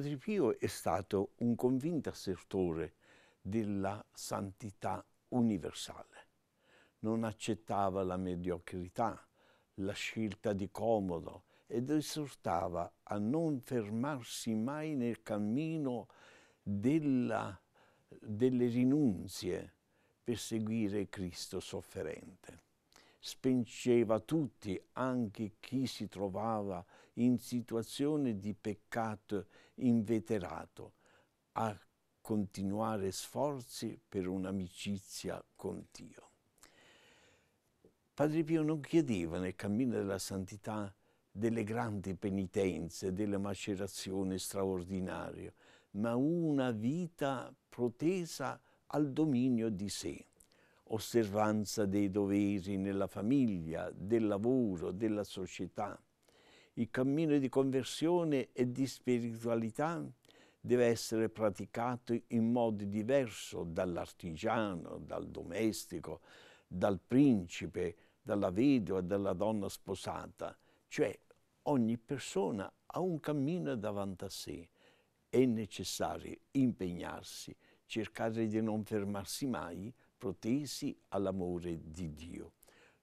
Padre Pio è stato un convinto assertore della santità universale. Non accettava la mediocrità, la scelta di comodo ed esortava a non fermarsi mai nel cammino della, delle rinunzie per seguire Cristo sofferente. Spengeva tutti, anche chi si trovava in situazione di peccato inveterato a continuare sforzi per un'amicizia con Dio. Padre Pio non chiedeva nel cammino della santità delle grandi penitenze, delle macerazioni straordinarie, ma una vita protesa al dominio di sé, osservanza dei doveri nella famiglia, del lavoro, della società, il cammino di conversione e di spiritualità deve essere praticato in modo diverso dall'artigiano, dal domestico, dal principe, dalla vedova, dalla donna sposata. Cioè ogni persona ha un cammino davanti a sé. È necessario impegnarsi, cercare di non fermarsi mai, protesi all'amore di Dio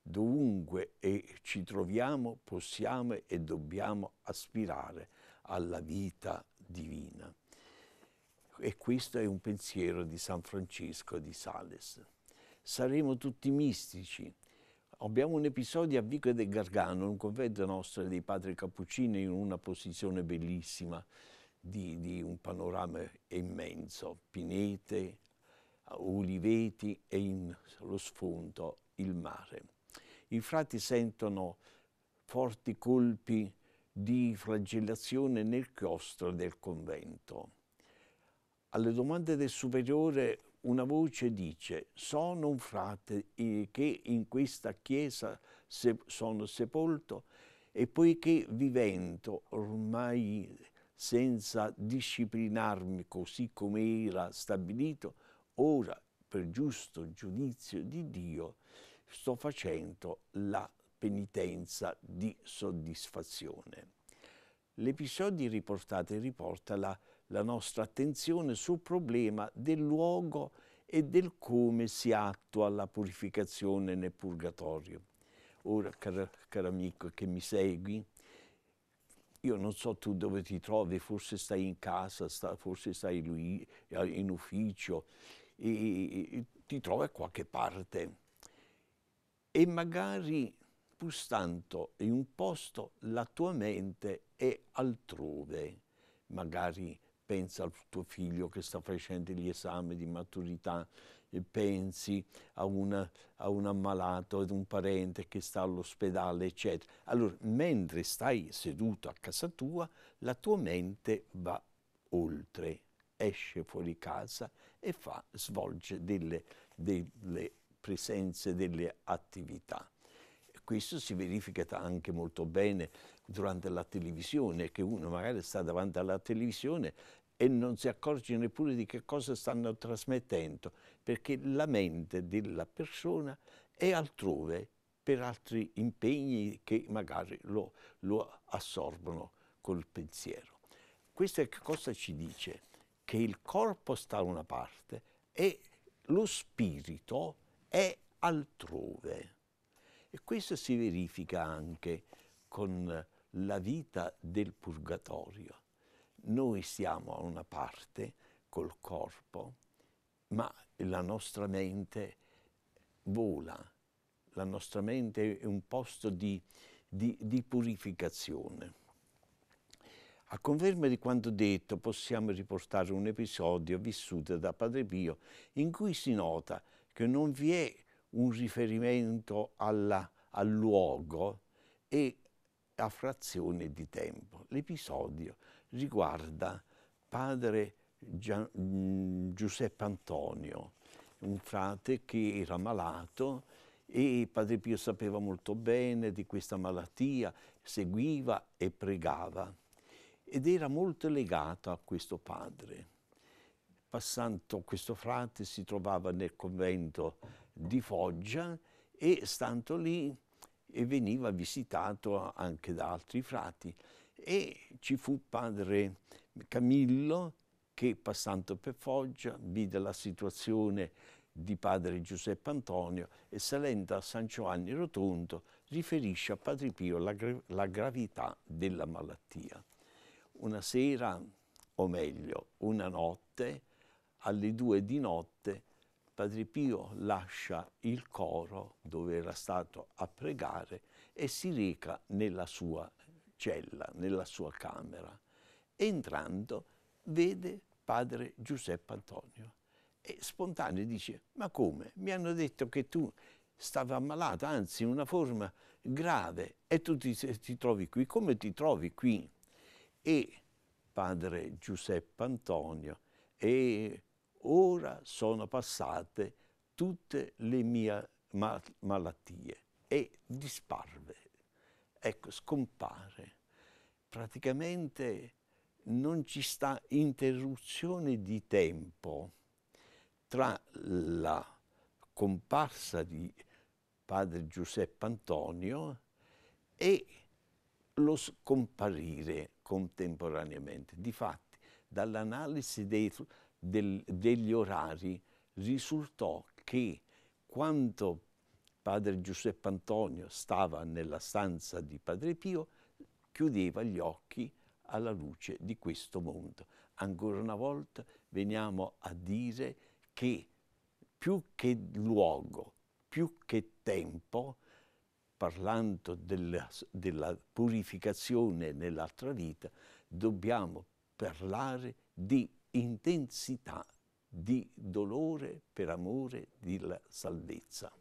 dovunque ci troviamo possiamo e dobbiamo aspirare alla vita divina. E questo è un pensiero di San Francesco di Sales. Saremo tutti mistici. Abbiamo un episodio a Vico del Gargano, un convento nostro dei padri cappuccini in una posizione bellissima di, di un panorama immenso, pinete, oliveti e in, lo sfondo il mare i frati sentono forti colpi di flagellazione nel chiostro del convento. Alle domande del superiore una voce dice sono un frate eh, che in questa chiesa sono sepolto e poiché vivendo ormai senza disciplinarmi così come era stabilito, ora per giusto giudizio di Dio sto facendo la penitenza di soddisfazione. L'episodio riportato riporta la, la nostra attenzione sul problema del luogo e del come si attua la purificazione nel purgatorio. Ora, caro, caro amico che mi segui, io non so tu dove ti trovi, forse stai in casa, sta, forse stai eh, in ufficio, e, e, ti trovi a qualche parte e magari pur stando in un posto la tua mente è altrove, magari pensa al tuo figlio che sta facendo gli esami di maturità, pensi a, una, a un ammalato, ad un parente che sta all'ospedale, eccetera. Allora, mentre stai seduto a casa tua, la tua mente va oltre, esce fuori casa e fa, svolge delle, delle presenze delle attività. Questo si verifica anche molto bene durante la televisione, che uno magari sta davanti alla televisione e non si accorge neppure di che cosa stanno trasmettendo, perché la mente della persona è altrove per altri impegni che magari lo, lo assorbono col pensiero. Questo che cosa ci dice? Che il corpo sta da una parte e lo spirito è altrove. E questo si verifica anche con la vita del purgatorio. Noi siamo a una parte col corpo, ma la nostra mente vola, la nostra mente è un posto di, di, di purificazione. A conferma di quanto detto possiamo riportare un episodio vissuto da Padre Pio in cui si nota che non vi è un riferimento alla, al luogo e a frazione di tempo. L'episodio riguarda padre Gia mm, Giuseppe Antonio, un frate che era malato e Padre Pio sapeva molto bene di questa malattia, seguiva e pregava ed era molto legato a questo padre passando questo frate si trovava nel convento di Foggia e stando lì e veniva visitato anche da altri frati. E ci fu padre Camillo che passando per Foggia vide la situazione di padre Giuseppe Antonio e salendo a San Giovanni Rotondo riferisce a padre Pio la, la gravità della malattia. Una sera, o meglio, una notte, alle due di notte Padre Pio lascia il coro dove era stato a pregare e si reca nella sua cella, nella sua camera. Entrando vede padre Giuseppe Antonio e spontaneo dice ma come? Mi hanno detto che tu stavi ammalato, anzi in una forma grave e tu ti, ti trovi qui, come ti trovi qui? E padre Giuseppe Antonio e ora sono passate tutte le mie mal malattie e disparve. Ecco, scompare. Praticamente non ci sta interruzione di tempo tra la comparsa di padre Giuseppe Antonio e lo scomparire contemporaneamente. Difatti, dall'analisi dei del, degli orari risultò che quando padre Giuseppe Antonio stava nella stanza di padre Pio, chiudeva gli occhi alla luce di questo mondo. Ancora una volta veniamo a dire che più che luogo, più che tempo, parlando della, della purificazione nell'altra vita, dobbiamo parlare di intensità di dolore per amore della salvezza.